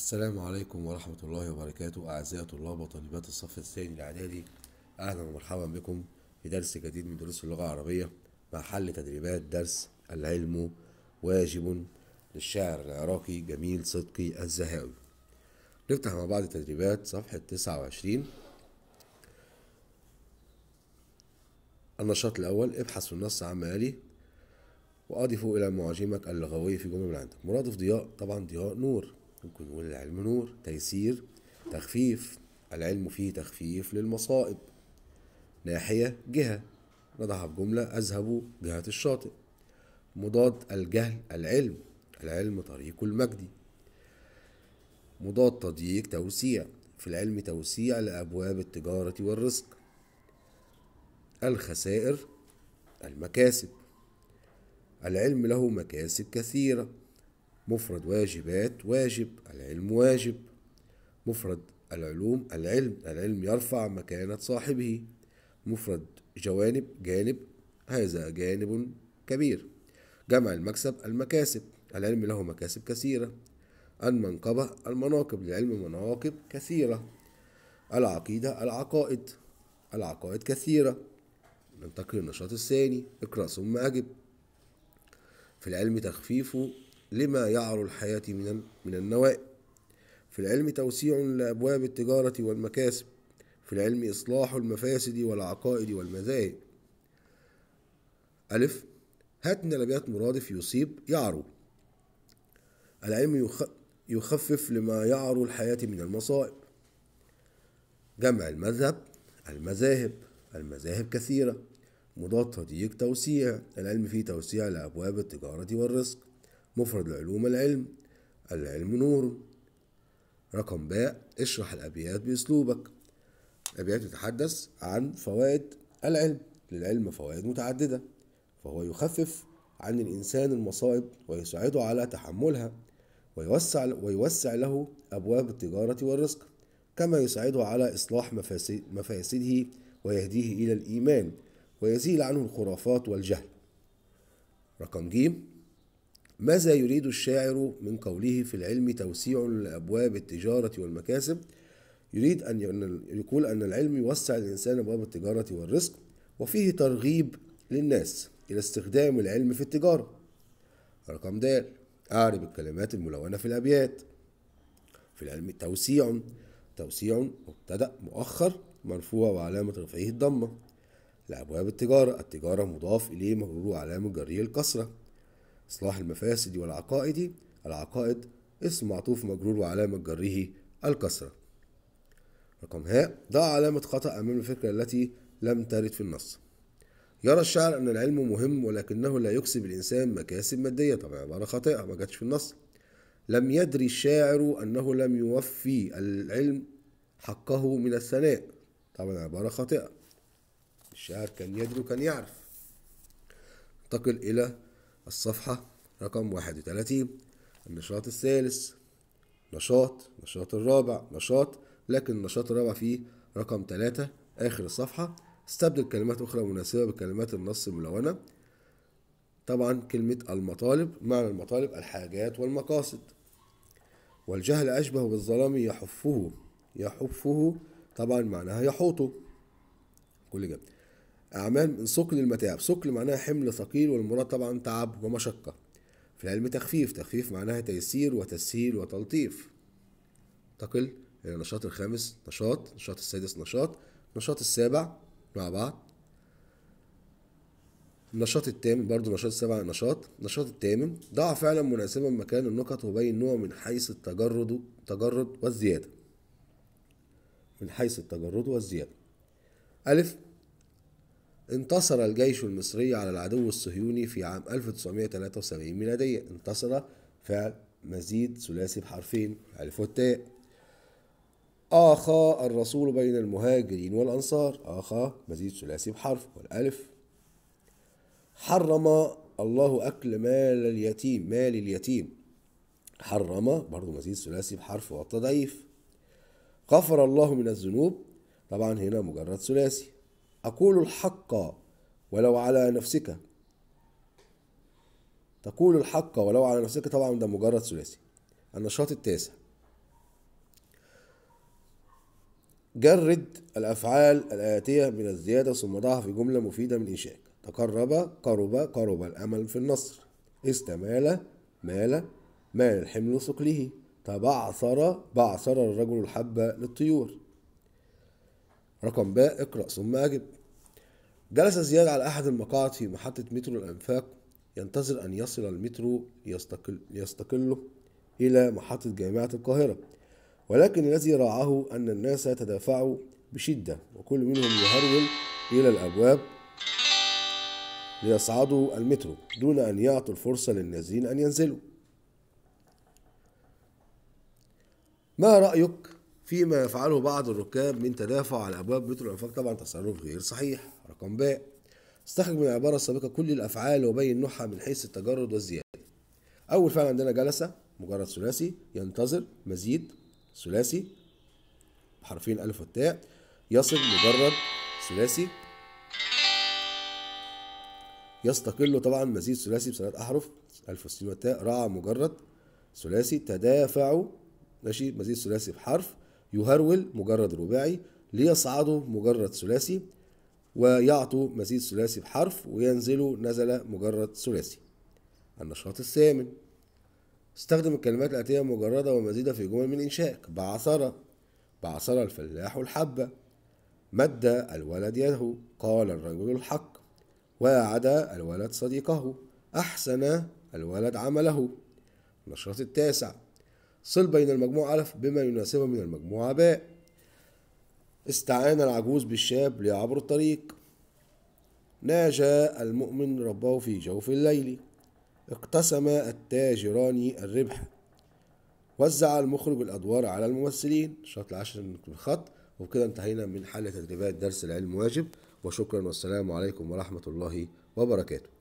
السلام عليكم ورحمة الله وبركاته أعزائي طلاب وطالبات الصف الثاني الإعدادي أهلا ومرحبا بكم في درس جديد من دروس اللغة العربية مع حل تدريبات درس العلم واجب للشاعر العراقي جميل صدقي الزهاوي نفتح مع بعض التدريبات صفحة 29 النشاط الأول ابحث في النص عما يلي وأضفه إلى معجمك اللغوي في جملة من عندك مرادف ضياء طبعا ضياء نور ممكن نقول العلم نور تيسير تخفيف العلم فيه تخفيف للمصائب ناحية جهة نضعها في جملة أذهب جهة الشاطئ مضاد الجهل العلم العلم طريق المجد مضاد تضييق توسيع في العلم توسيع لأبواب التجارة والرزق الخسائر المكاسب العلم له مكاسب كثيرة مفرد واجبات واجب العلم واجب مفرد العلوم العلم العلم يرفع مكانة صاحبه مفرد جوانب جانب هذا جانب كبير جمع المكسب المكاسب العلم له مكاسب كثيرة المنقبة المناقب للعلم مناقب كثيرة العقيدة العقائد العقائد كثيرة ننتقل للنشاط الثاني اقرأ ثم أجب في العلم تخفيف لما يعر الحياة من من النوائب في العلم توسيع لأبواب التجارة والمكاسب في العلم إصلاح المفاسد والعقائد والمذاهب ألف هاتنا الأبيات مرادف يصيب يعرو العلم يخ... يخفف لما يعرو الحياة من المصائب جمع المذهب المذاهب المذاهب كثيرة مضاد تضييق توسيع العلم فيه توسيع لأبواب التجارة والرزق مفرد العلوم العلم العلم نور رقم باء اشرح الأبيات بأسلوبك الأبيات تتحدث عن فوائد العلم للعلم فوائد متعددة فهو يخفف عن الإنسان المصائب ويساعده على تحملها ويوسع, ويوسع له أبواب التجارة والرزق كما يساعده على إصلاح مفاسده ويهديه إلى الإيمان ويزيل عنه الخرافات والجهل رقم ج ماذا يريد الشاعر من قوله في العلم توسيع لأبواب التجارة والمكاسب يريد أن يقول أن العلم يوسع الإنسان أبواب التجارة والرزق وفيه ترغيب للناس إلى استخدام العلم في التجارة رقم د أعرب الكلمات الملونة في الأبيات في العلم توسيع توسيع مبتدأ مؤخر مرفوع وعلامة رفعه الضمة لأبواب التجارة التجارة مضاف إليه مجرور علامة جريه الكسرة إصلاح المفاسد والعقائد العقائد اسم معطوف مجرور وعلامة جره الكسرة رقم هاء ضع علامة خطأ أمام الفكرة التي لم ترد في النص يرى الشاعر أن العلم مهم ولكنه لا يكسب الإنسان مكاسب مادية طبعا عبارة خاطئة ما جاتش في النص لم يدري الشاعر أنه لم يوفي العلم حقه من الثناء طبعا عبارة خاطئة الشاعر كان يدري وكان يعرف انتقل إلى الصفحة رقم واحد وتلاتين النشاط الثالث نشاط نشاط الرابع نشاط لكن النشاط الرابع فيه رقم تلاتة آخر الصفحة استبدل كلمات أخرى مناسبة بكلمات النص الملونة طبعا كلمة المطالب معنى المطالب الحاجات والمقاصد والجهل أشبه بالظلام يحفه يحفه طبعا معناها يحوطه كل جميل أعمال من ثقل المتاعب ثقل معناها حمل ثقيل والمراد طبعا تعب ومشقة في العلم تخفيف تخفيف معناها تيسير وتسهيل وتلطيف تقل إلى النشاط الخامس نشاط نشاط السادس نشاط نشاط السابع مع بعض النشاط الثامن برضه نشاط السابع نشاط النشاط الثامن ضع فعلا مناسبا مكان النقط وبين نوع من حيث التجرد التجرد والزيادة من حيث التجرد والزيادة ألف انتصر الجيش المصري على العدو الصهيوني في عام 1973 ميلادية انتصر فعل مزيد ثلاثي بحرفين ألف والتاء آخى الرسول بين المهاجرين والأنصار آخى مزيد ثلاثي بحرف والألف حرم الله أكل مال اليتيم مال اليتيم حرم برضو مزيد ثلاثي بحرف والتضعيف غفر الله من الذنوب طبعا هنا مجرد ثلاثي أقول الحق ولو على نفسك تقول الحق ولو على نفسك طبعا ده مجرد ثلاثي النشاط التاسع جرد الأفعال الآتية من الزيادة ثم ضعها في جملة مفيدة من إنشائك تقرب قرب قرب الأمل في النصر استمال مال مال الحمل ثقله تبعثر بعثر الرجل الحبة للطيور رقم باء اقرأ ثم أجب جلس زياد على أحد المقاعد في محطة مترو الأنفاق ينتظر أن يصل المترو ليستقل ليستقله إلى محطة جامعة القاهرة ولكن الذي راعه أن الناس تدافعوا بشدة وكل منهم يهرول إلى الأبواب ليصعدوا المترو دون أن يعطوا الفرصة للنازلين أن ينزلوا ما رأيك فيما يفعله بعض الركاب من تدافع على أبواب بيت الأنفاق طبعا تصرف غير صحيح رقم ب استخرج من العبارة السابقة كل الأفعال وبين نوعها من حيث التجرد والزيادة أول فعل عندنا جلسة مجرد ثلاثي ينتظر مزيد ثلاثي بحرفين ألف والتاء يصل مجرد ثلاثي يستقل طبعا مزيد ثلاثي بثلاث أحرف ألف والسين والتاء مجرد ثلاثي تدافع ماشي مزيد ثلاثي بحرف يهرول مجرد رباعي ليصعدوا مجرد ثلاثي ويعطوا مزيد ثلاثي بحرف وينزلوا نزل مجرد ثلاثي النشاط الثامن استخدم الكلمات الآتية مجردة ومزيدة في جمل من إنشائك بعثر بعثر الفلاح الحبة مد الولد يده قال الرجل الحق واعد الولد صديقه أحسن الولد عمله النشاط التاسع صل بين المجموعة ألف بما يناسبه من المجموعة باء استعان العجوز بالشاب ليعبر الطريق ناجى المؤمن ربه في جوف الليل اقتسم التاجران الربح وزع المخرج الأدوار على الممثلين الشرط العاشر من الخط وبكده انتهينا من حل تدريبات درس العلم واجب وشكرا والسلام عليكم ورحمة الله وبركاته